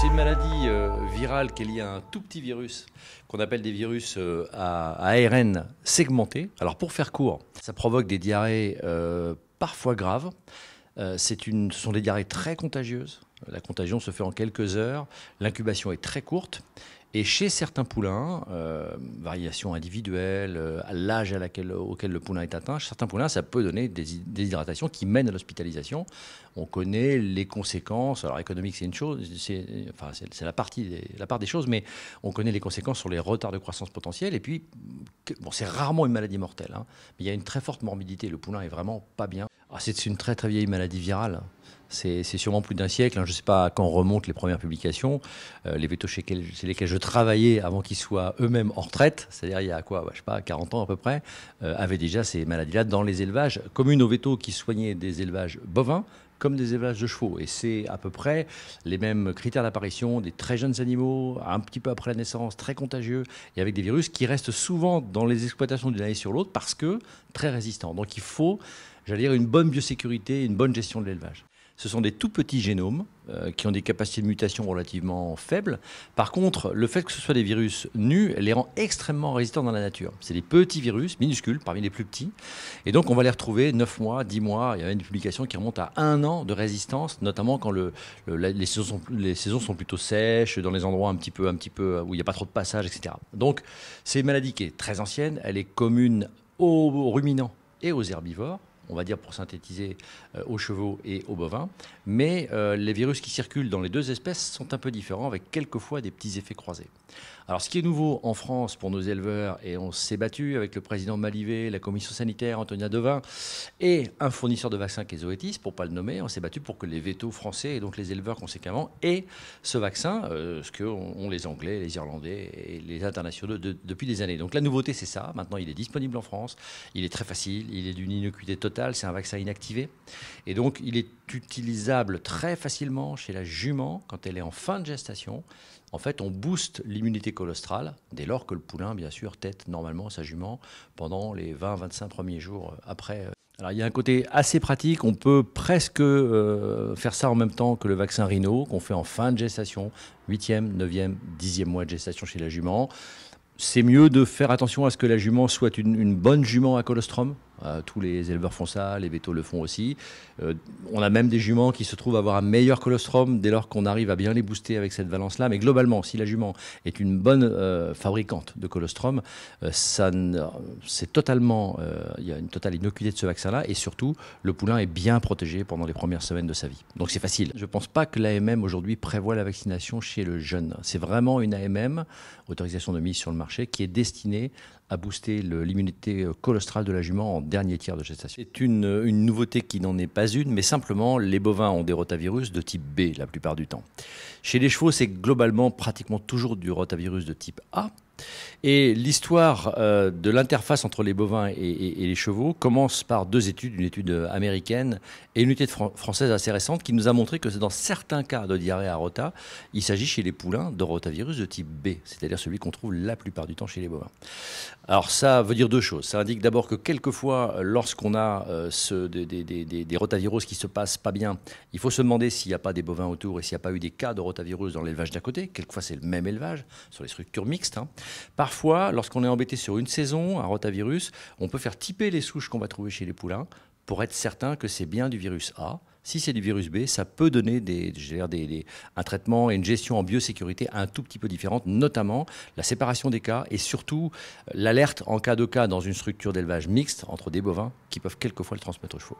C'est une maladie euh, virale qui est liée à un tout petit virus qu'on appelle des virus euh, à ARN segmenté. Alors pour faire court, ça provoque des diarrhées euh, parfois graves. Une, ce sont des diarrhées très contagieuses la contagion se fait en quelques heures, l'incubation est très courte. Et chez certains poulains, euh, variation individuelle, euh, l'âge auquel le poulain est atteint, certains poulains, ça peut donner des déshydratations qui mènent à l'hospitalisation. On connaît les conséquences. Alors économique, c'est une chose, c'est la partie, la part des choses, mais on connaît les conséquences sur les retards de croissance potentiels, Et puis, bon, c'est rarement une maladie mortelle, hein, mais il y a une très forte morbidité. Le poulain est vraiment pas bien. Ah, c'est une très très vieille maladie virale. C'est sûrement plus d'un siècle. Hein. Je ne sais pas quand remontent les premières publications. Euh, les vétos chez, lesquels je travaillais avant qu'ils soient eux-mêmes en retraite, c'est-à-dire il y a quoi, bah, je sais pas, 40 ans à peu près, euh, avaient déjà ces maladies-là dans les élevages, communes aux vétos qui soignaient des élevages bovins comme des élevages de chevaux. Et c'est à peu près les mêmes critères d'apparition des très jeunes animaux, un petit peu après la naissance, très contagieux, et avec des virus qui restent souvent dans les exploitations d'une année sur l'autre parce que très résistants. Donc il faut j'allais dire, une bonne biosécurité, une bonne gestion de l'élevage. Ce sont des tout petits génomes euh, qui ont des capacités de mutation relativement faibles. Par contre, le fait que ce soit des virus nus les rend extrêmement résistants dans la nature. C'est des petits virus, minuscules, parmi les plus petits. Et donc, on va les retrouver 9 mois, 10 mois. Il y a une publication qui remonte à un an de résistance, notamment quand le, les, saisons sont, les, saisons sont, plutôt sèches, dans les endroits un petit peu, un petit peu où il n'y a pas trop de passage, etc. Donc, c'est une maladie qui est très ancienne. Elle est commune aux ruminants et aux herbivores on va dire pour synthétiser, euh, aux chevaux et aux bovins. Mais euh, les virus qui circulent dans les deux espèces sont un peu différents, avec quelquefois des petits effets croisés. Alors ce qui est nouveau en France pour nos éleveurs, et on s'est battu avec le président Malivet, la commission sanitaire, Antonia Devin, et un fournisseur de vaccins qui est Zoetis, pour pas le nommer, on s'est battu pour que les vétos français, et donc les éleveurs conséquemment, aient ce vaccin, euh, ce qu'ont ont les Anglais, les Irlandais et les internationaux depuis des années. Donc la nouveauté c'est ça, maintenant il est disponible en France, il est très facile, il est d'une innocuité totale c'est un vaccin inactivé. Et donc, il est utilisable très facilement chez la jument quand elle est en fin de gestation. En fait, on booste l'immunité colostrale dès lors que le poulain, bien sûr, tête normalement sa jument pendant les 20-25 premiers jours après. Alors, il y a un côté assez pratique. On peut presque euh, faire ça en même temps que le vaccin rhino qu'on fait en fin de gestation, 8e, 9e, 10e mois de gestation chez la jument. C'est mieux de faire attention à ce que la jument soit une bonne jument à colostrum euh, tous les éleveurs font ça, les vétos le font aussi. Euh, on a même des juments qui se trouvent avoir un meilleur colostrum dès lors qu'on arrive à bien les booster avec cette valence-là. Mais globalement, si la jument est une bonne euh, fabricante de colostrum, ça c'est totalement, il y a une totale inocuité de ce vaccin-là. Et surtout, le poulain est bien protégé pendant les premières semaines de sa vie. Donc c'est facile. Je ne pense pas que l'AMM aujourd'hui prévoit la vaccination chez le jeune. C'est vraiment une AMM, autorisation de mise sur le marché, qui est destinée à booster l'immunité colostrale de la jument en dernier tiers de gestation. C'est une, une nouveauté qui n'en est pas une, mais simplement, les bovins ont des rotavirus de type B la plupart du temps. Chez les chevaux, c'est globalement pratiquement toujours du rotavirus de type A. Et l'histoire euh, de l'interface entre les bovins et, les chevaux commence par deux études, une étude américaine et une étude française assez récente qui nous a montré que dans certains cas de diarrhée à rota, il s'agit chez les poulains de rotavirus de type B, c'est-à-dire celui qu'on trouve la plupart du temps chez les bovins. Alors ça veut dire deux choses. Ça indique d'abord que quelquefois, lorsqu'on a euh, des, rotavirus qui se passent pas bien, il faut se demander s'il n'y a pas des bovins autour et s'il n'y a pas eu des cas de rotavirus dans l'élevage d'à côté. Quelquefois, c'est le même élevage sur les structures mixtes. Hein. Parfois, lorsqu'on est embêté sur une saison, un rotavirus, on peut faire typer les souches qu'on va trouver chez les poulains pour être certain que c'est bien du virus A. Si c'est du virus B, ça peut donner un traitement et une gestion en biosécurité un tout petit peu différente, notamment la séparation des cas et surtout euh, l'alerte en cas de cas dans une structure d'élevage mixte entre des bovins qui peuvent quelquefois le transmettre aux chevaux.